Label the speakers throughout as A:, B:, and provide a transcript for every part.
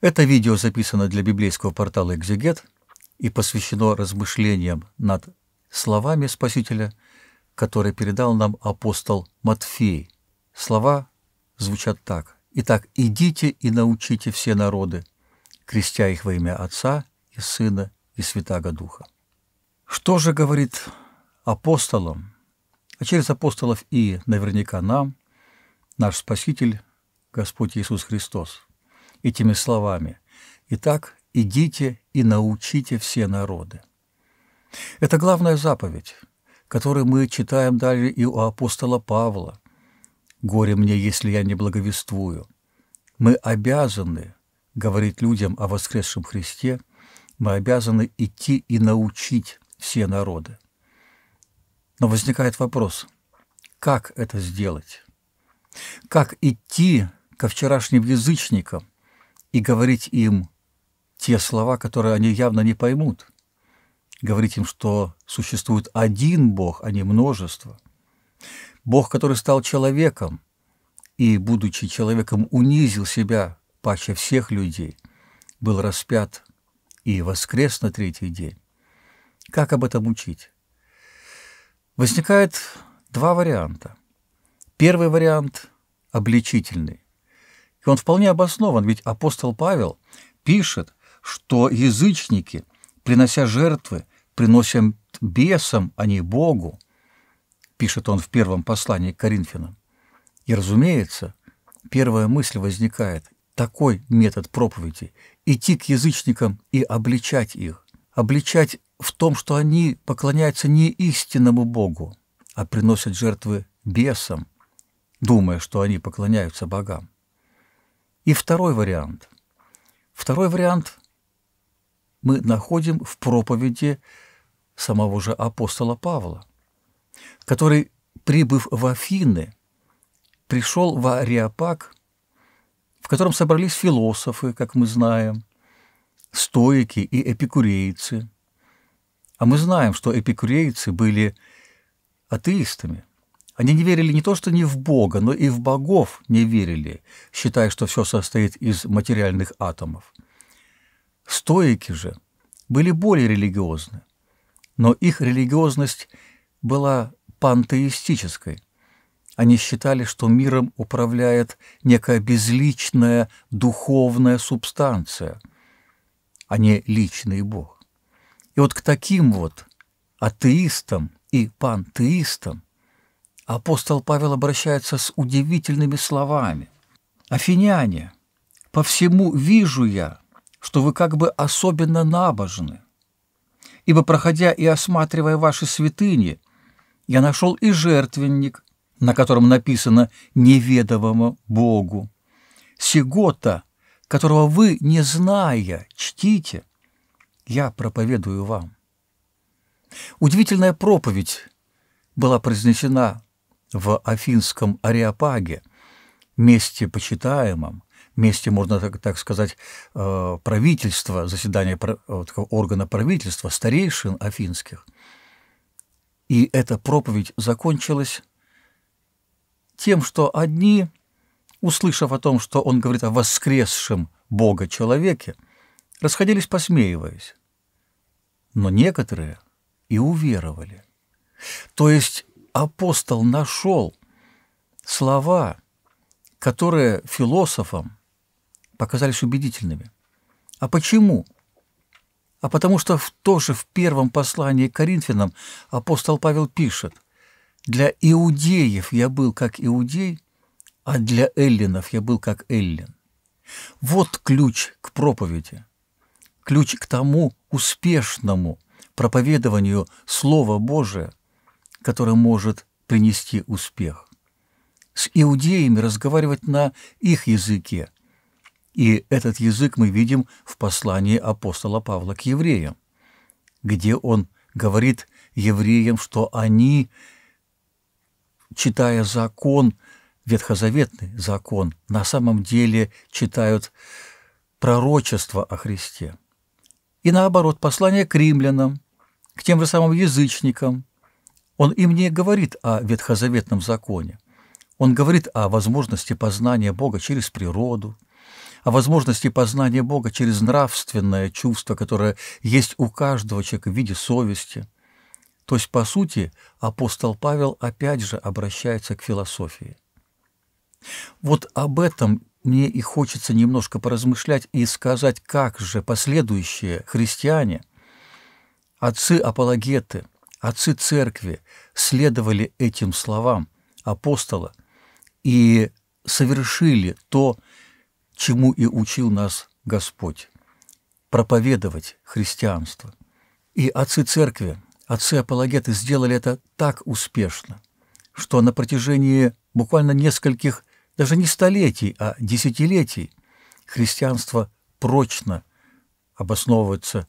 A: Это видео записано для библейского портала «Экзегет» и посвящено размышлениям над словами Спасителя, которые передал нам апостол Матфей. Слова звучат так. «Итак, идите и научите все народы, крестя их во имя Отца и Сына и Святаго Духа». Что же говорит апостолам, а через апостолов и наверняка нам, наш Спаситель Господь Иисус Христос – этими словами «Итак, идите и научите все народы». Это главная заповедь, которую мы читаем далее и у апостола Павла. «Горе мне, если я не благовествую». Мы обязаны говорить людям о воскресшем Христе, мы обязаны идти и научить все народы. Но возникает вопрос, как это сделать? Как идти ко вчерашним язычникам – и говорить им те слова, которые они явно не поймут. Говорить им, что существует один Бог, а не множество. Бог, который стал человеком и, будучи человеком, унизил себя паче всех людей, был распят и воскрес на третий день. Как об этом учить? Возникает два варианта. Первый вариант – обличительный. И он вполне обоснован, ведь апостол Павел пишет, что язычники, принося жертвы, приносят бесам, а не Богу, пишет он в первом послании к Коринфянам. И, разумеется, первая мысль возникает – такой метод проповеди – идти к язычникам и обличать их, обличать в том, что они поклоняются не истинному Богу, а приносят жертвы бесам, думая, что они поклоняются богам. И второй вариант. Второй вариант мы находим в проповеди самого же апостола Павла, который, прибыв в Афины, пришел в Ариапак, в котором собрались философы, как мы знаем, стоики и эпикурейцы. А мы знаем, что эпикурейцы были атеистами. Они не верили не то, что не в Бога, но и в богов не верили, считая, что все состоит из материальных атомов. Стоики же были более религиозны, но их религиозность была пантеистической. Они считали, что миром управляет некая безличная духовная субстанция, а не личный Бог. И вот к таким вот атеистам и пантеистам апостол Павел обращается с удивительными словами. «Афиняне, по всему вижу я, что вы как бы особенно набожны, ибо, проходя и осматривая ваши святыни, я нашел и жертвенник, на котором написано «неведомому Богу», которого вы, не зная, чтите, я проповедую вам». Удивительная проповедь была произнесена в Афинском Ареопаге, месте почитаемом, месте, можно так, так сказать, э, правительства, заседания э, органа правительства, старейшин афинских. И эта проповедь закончилась тем, что одни, услышав о том, что он говорит о воскресшем Бога-человеке, расходились, посмеиваясь. Но некоторые и уверовали. То есть апостол нашел слова, которые философам показались убедительными. А почему? А потому что в, тоже в первом послании к Коринфянам апостол Павел пишет, «Для иудеев я был как иудей, а для эллинов я был как эллин». Вот ключ к проповеди, ключ к тому успешному проповедованию Слова Божия, который может принести успех. С иудеями разговаривать на их языке. И этот язык мы видим в послании апостола Павла к евреям, где он говорит евреям, что они, читая закон, ветхозаветный закон, на самом деле читают пророчество о Христе. И наоборот, послание к римлянам, к тем же самым язычникам, он им не говорит о ветхозаветном законе. Он говорит о возможности познания Бога через природу, о возможности познания Бога через нравственное чувство, которое есть у каждого человека в виде совести. То есть, по сути, апостол Павел опять же обращается к философии. Вот об этом мне и хочется немножко поразмышлять и сказать, как же последующие христиане, отцы-апологеты – Отцы церкви следовали этим словам апостола и совершили то, чему и учил нас Господь – проповедовать христианство. И отцы церкви, отцы-апологеты сделали это так успешно, что на протяжении буквально нескольких, даже не столетий, а десятилетий, христианство прочно обосновывается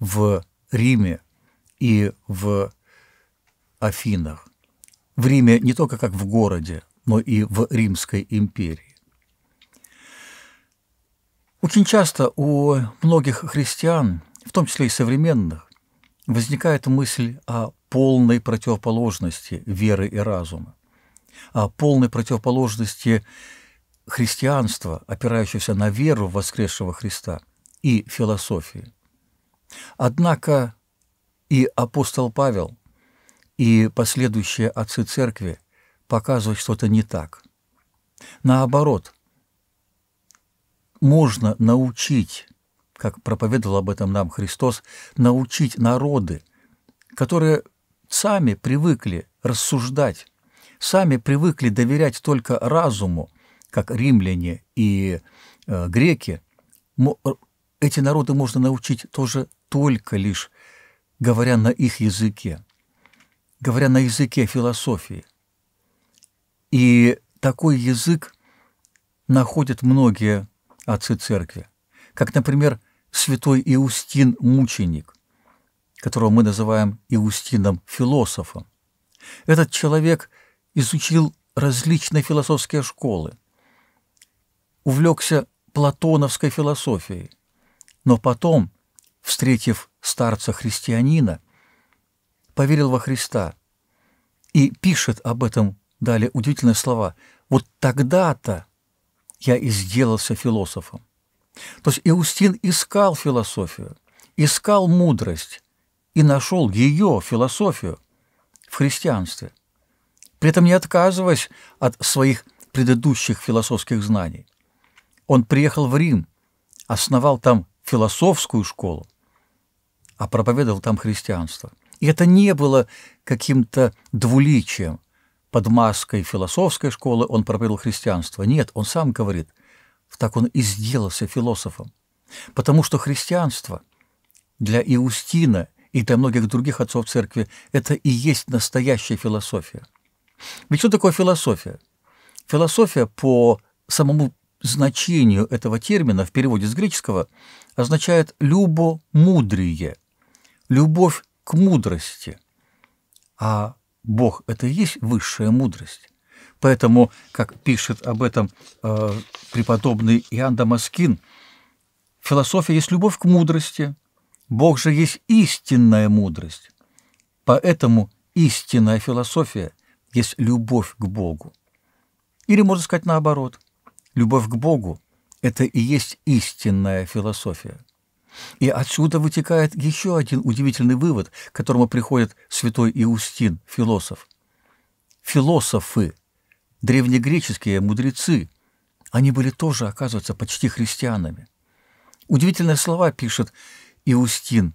A: в Риме, и в Афинах, в Риме не только как в городе, но и в Римской империи. Очень часто у многих христиан, в том числе и современных, возникает мысль о полной противоположности веры и разума, о полной противоположности христианства, опирающегося на веру в воскресшего Христа, и философии. Однако и апостол Павел, и последующие отцы церкви показывают что-то не так. Наоборот, можно научить, как проповедовал об этом нам Христос, научить народы, которые сами привыкли рассуждать, сами привыкли доверять только разуму, как римляне и э, греки, э, эти народы можно научить тоже только лишь говоря на их языке, говоря на языке философии. И такой язык находят многие отцы церкви, как, например, святой Иустин Мученик, которого мы называем Иустином Философом. Этот человек изучил различные философские школы, увлекся платоновской философией, но потом – встретив старца-христианина, поверил во Христа и пишет об этом далее удивительные слова. «Вот тогда-то я и сделался философом». То есть Иустин искал философию, искал мудрость и нашел ее, философию, в христианстве, при этом не отказываясь от своих предыдущих философских знаний. Он приехал в Рим, основал там философскую школу, а проповедовал там христианство. И это не было каким-то двуличием. Под маской философской школы он проповедовал христианство. Нет, он сам говорит, так он и сделался философом. Потому что христианство для Иустина и для многих других отцов церкви – это и есть настоящая философия. Ведь что такое философия? Философия по самому значению этого термина в переводе с греческого означает «любомудрие», любовь к мудрости. А Бог – это и есть высшая мудрость. Поэтому, как пишет об этом э, преподобный Иоанн Дамаскин, философия есть любовь к мудрости, Бог же есть истинная мудрость. Поэтому истинная философия есть любовь к Богу. Или можно сказать наоборот, любовь к Богу – это и есть истинная философия. И отсюда вытекает еще один удивительный вывод, к которому приходит святой Иустин, философ. Философы, древнегреческие мудрецы, они были тоже, оказывается, почти христианами. Удивительные слова пишет Иустин,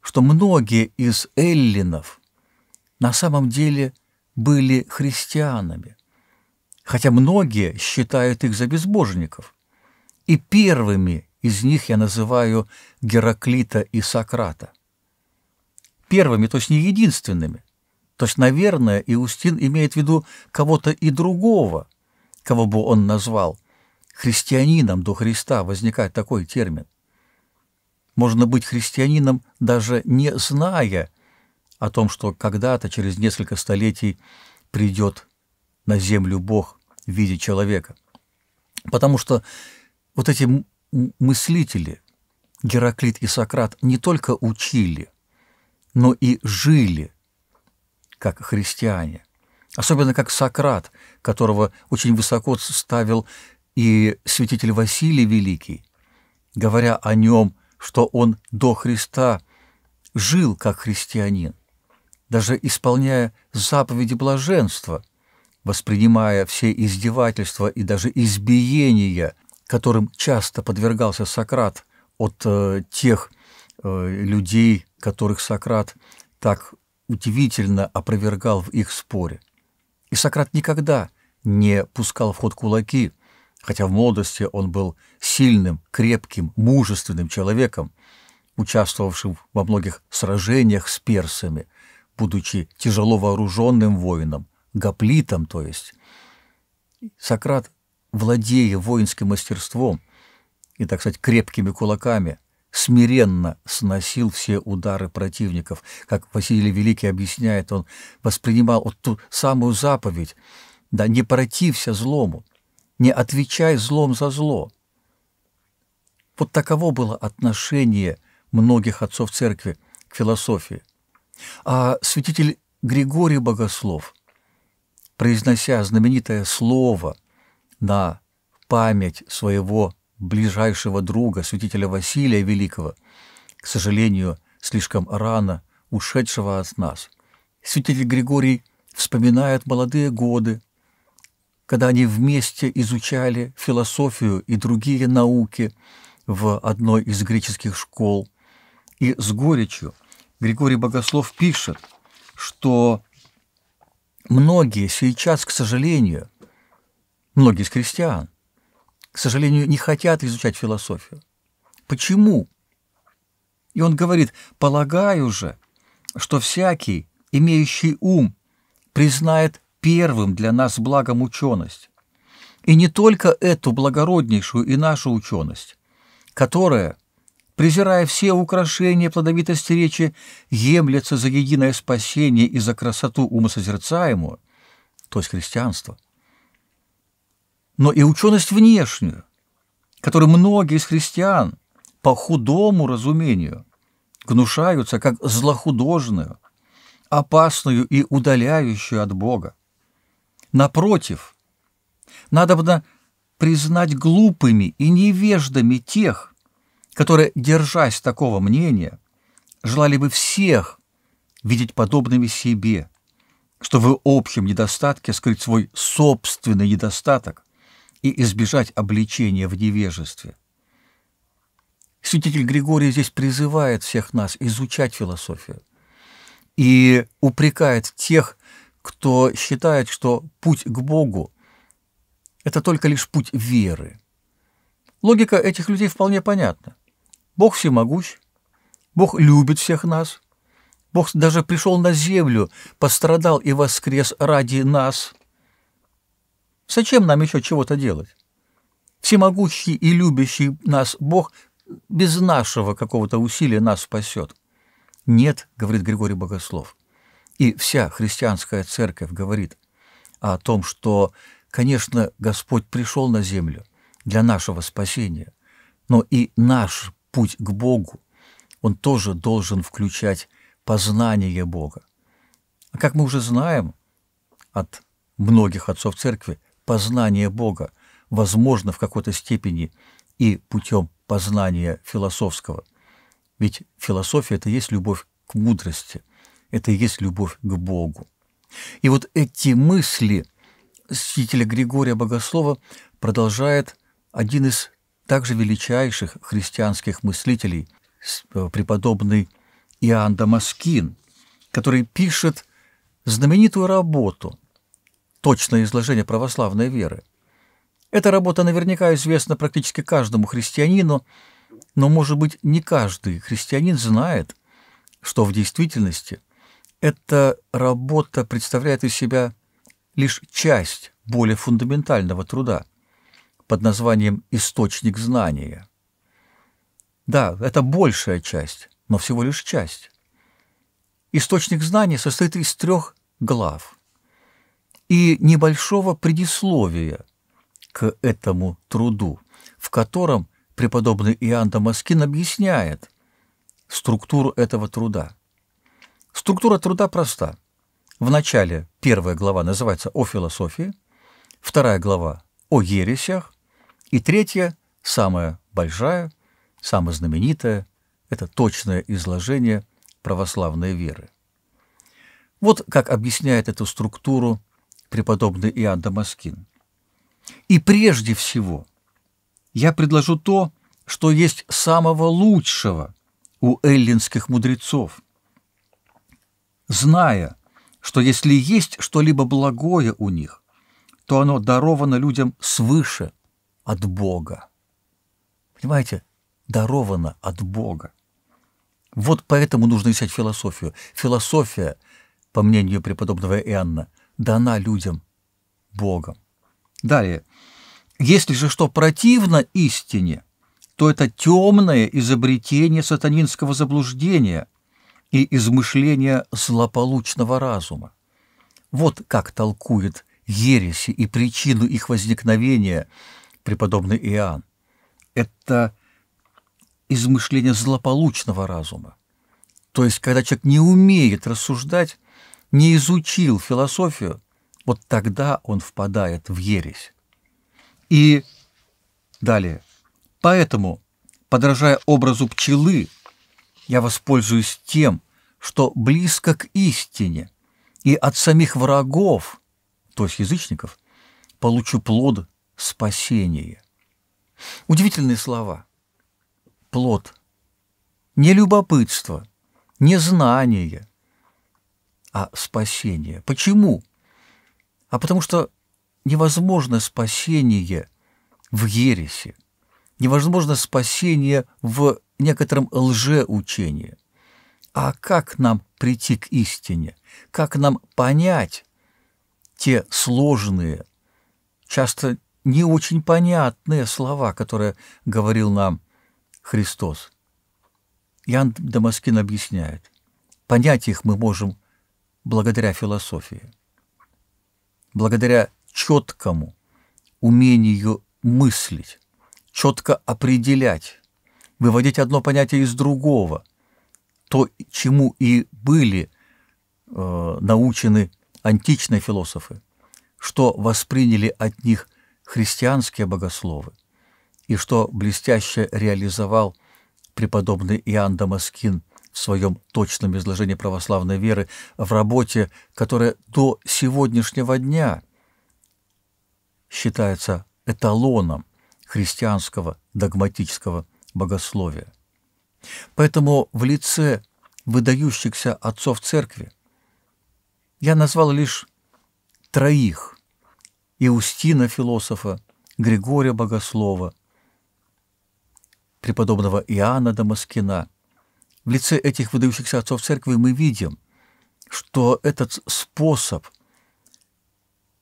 A: что многие из эллинов на самом деле были христианами, хотя многие считают их за безбожников. И первыми из них я называю Гераклита и Сократа. Первыми, то есть не единственными. То есть, наверное, Иустин имеет в виду кого-то и другого, кого бы он назвал. Христианином до Христа возникает такой термин. Можно быть христианином, даже не зная о том, что когда-то, через несколько столетий, придет на землю Бог в виде человека. Потому что вот эти мыслители Гераклит и Сократ не только учили, но и жили, как христиане. Особенно как Сократ, которого очень высоко ставил и святитель Василий Великий, говоря о нем, что он до Христа жил как христианин, даже исполняя заповеди блаженства, воспринимая все издевательства и даже избиения которым часто подвергался Сократ от э, тех э, людей, которых Сократ так удивительно опровергал в их споре. И Сократ никогда не пускал в ход кулаки, хотя в молодости он был сильным, крепким, мужественным человеком, участвовавшим во многих сражениях с персами, будучи тяжело вооруженным воином, гоплитом, то есть. Сократ владея воинским мастерством и, так сказать, крепкими кулаками, смиренно сносил все удары противников. Как Василий Великий объясняет, он воспринимал вот ту самую заповедь, да, не протився злому, не отвечай злом за зло. Вот таково было отношение многих отцов церкви к философии. А святитель Григорий Богослов, произнося знаменитое слово – на память своего ближайшего друга, святителя Василия Великого, к сожалению, слишком рано ушедшего от нас. Святитель Григорий вспоминает молодые годы, когда они вместе изучали философию и другие науки в одной из греческих школ. И с горечью Григорий Богослов пишет, что многие сейчас, к сожалению, многие из христиан, к сожалению, не хотят изучать философию. Почему? И он говорит, полагаю же, что всякий, имеющий ум, признает первым для нас благом ученость. И не только эту благороднейшую и нашу ученость, которая, презирая все украшения плодовитости речи, емлется за единое спасение и за красоту умосозерцаемую, то есть христианство – но и ученость внешнюю, которой многие из христиан по худому разумению гнушаются как злохудожную, опасную и удаляющую от Бога. Напротив, надо бы признать глупыми и невеждами тех, которые, держась такого мнения, желали бы всех видеть подобными себе, чтобы в общем недостатке скрыть свой собственный недостаток – и избежать обличения в невежестве. Святитель Григорий здесь призывает всех нас изучать философию и упрекает тех, кто считает, что путь к Богу – это только лишь путь веры. Логика этих людей вполне понятна. Бог всемогущ, Бог любит всех нас, Бог даже пришел на землю, пострадал и воскрес ради нас – Зачем нам еще чего-то делать? Всемогущий и любящий нас Бог без нашего какого-то усилия нас спасет. Нет, говорит Григорий Богослов. И вся христианская церковь говорит о том, что, конечно, Господь пришел на землю для нашего спасения, но и наш путь к Богу, он тоже должен включать познание Бога. А как мы уже знаем от многих отцов церкви, познание Бога возможно в какой-то степени и путем познания философского. Ведь философия – это и есть любовь к мудрости, это и есть любовь к Богу. И вот эти мысли святителя Григория Богослова продолжает один из также величайших христианских мыслителей, э, преподобный Иоанн Дамаскин, который пишет знаменитую работу – точное изложение православной веры. Эта работа наверняка известна практически каждому христианину, но, может быть, не каждый христианин знает, что в действительности эта работа представляет из себя лишь часть более фундаментального труда под названием «Источник знания». Да, это большая часть, но всего лишь часть. Источник знания состоит из трех глав – и небольшого предисловия к этому труду, в котором преподобный Иоанн Дамаскин объясняет структуру этого труда. Структура труда проста. В начале первая глава называется «О философии», вторая глава «О ересях», и третья, самая большая, самая знаменитая – это точное изложение православной веры. Вот как объясняет эту структуру преподобный Иоанн Дамаскин. И прежде всего я предложу то, что есть самого лучшего у эллинских мудрецов. Зная, что если есть что-либо благое у них, то оно даровано людям свыше, от Бога. Понимаете, даровано от Бога. Вот поэтому нужно изучать философию. Философия, по мнению преподобного Иоанна, – дана людям Богом. Далее. Если же что противно истине, то это темное изобретение сатанинского заблуждения и измышления злополучного разума. Вот как толкует ереси и причину их возникновения преподобный Иоанн. Это измышление злополучного разума. То есть, когда человек не умеет рассуждать, не изучил философию, вот тогда он впадает в ересь. И далее. Поэтому, подражая образу пчелы, я воспользуюсь тем, что близко к истине, и от самих врагов, то есть язычников, получу плод спасения. Удивительные слова. Плод. Не любопытство, не знание – а спасение. Почему? А потому что невозможно спасение в ересе, невозможно спасение в некотором лжеучении. А как нам прийти к истине? Как нам понять те сложные, часто не очень понятные слова, которые говорил нам Христос? Ян Дамаскин объясняет. Понять их мы можем благодаря философии, благодаря четкому умению мыслить, четко определять, выводить одно понятие из другого, то, чему и были э, научены античные философы, что восприняли от них христианские богословы и что блестяще реализовал преподобный Иоанн Дамаскин в своем точном изложении православной веры в работе, которая до сегодняшнего дня считается эталоном христианского догматического богословия. Поэтому в лице выдающихся отцов церкви я назвал лишь троих – Иустина философа, Григория Богослова, преподобного Иоанна Дамаскина в лице этих выдающихся отцов церкви мы видим, что этот способ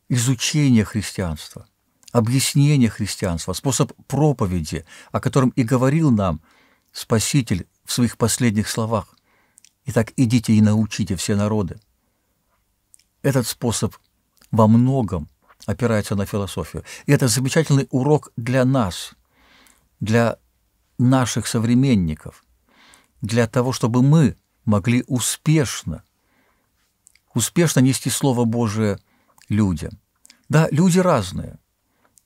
A: изучения христианства, объяснения христианства, способ проповеди, о котором и говорил нам Спаситель в своих последних словах, «Итак, идите и научите все народы». Этот способ во многом опирается на философию. И это замечательный урок для нас, для наших современников – для того, чтобы мы могли успешно, успешно нести Слово Божие людям. Да, люди разные.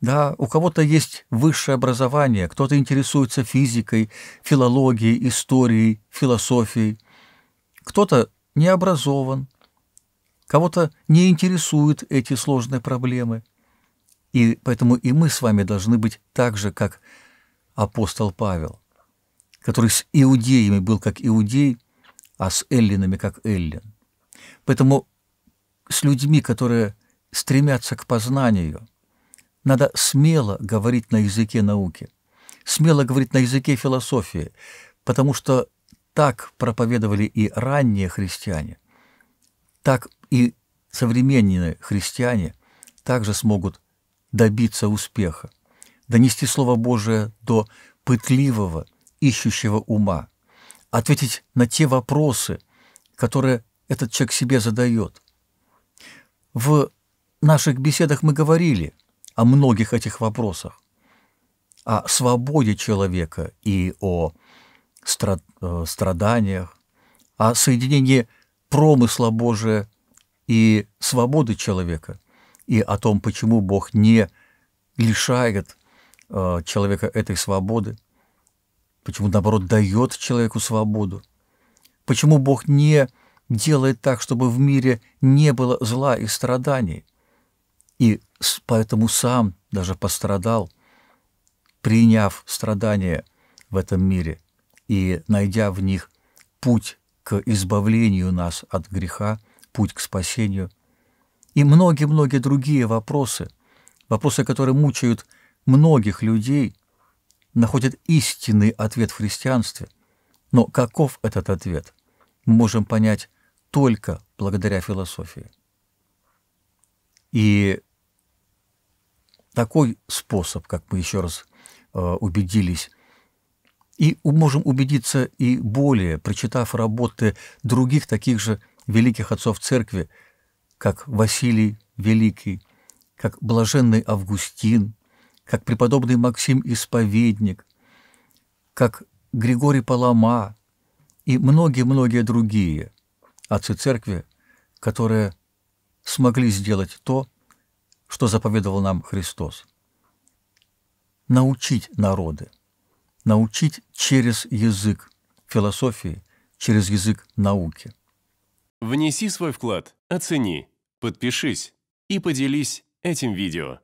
A: Да, у кого-то есть высшее образование, кто-то интересуется физикой, филологией, историей, философией. Кто-то не образован, кого-то не интересуют эти сложные проблемы. И поэтому и мы с вами должны быть так же, как апостол Павел который с иудеями был как иудей, а с эллинами как эллин. Поэтому с людьми, которые стремятся к познанию, надо смело говорить на языке науки, смело говорить на языке философии, потому что так проповедовали и ранние христиане, так и современные христиане также смогут добиться успеха, донести Слово Божие до пытливого, ищущего ума, ответить на те вопросы, которые этот человек себе задает. В наших беседах мы говорили о многих этих вопросах, о свободе человека и о э, страданиях, о соединении промысла Божия и свободы человека, и о том, почему Бог не лишает э, человека этой свободы. Почему, наоборот, дает человеку свободу? Почему Бог не делает так, чтобы в мире не было зла и страданий? И поэтому сам даже пострадал, приняв страдания в этом мире и найдя в них путь к избавлению нас от греха, путь к спасению. И многие-многие другие вопросы, вопросы, которые мучают многих людей – находит истинный ответ в христианстве. Но каков этот ответ, мы можем понять только благодаря философии. И такой способ, как мы еще раз э, убедились, и можем убедиться и более, прочитав работы других таких же великих отцов церкви, как Василий Великий, как блаженный Августин, как преподобный Максим Исповедник, как Григорий Палама и многие-многие другие отцы церкви, которые смогли сделать то, что заповедовал нам Христос. Научить народы, научить через язык философии, через язык науки. Внеси свой вклад, оцени, подпишись и поделись этим видео.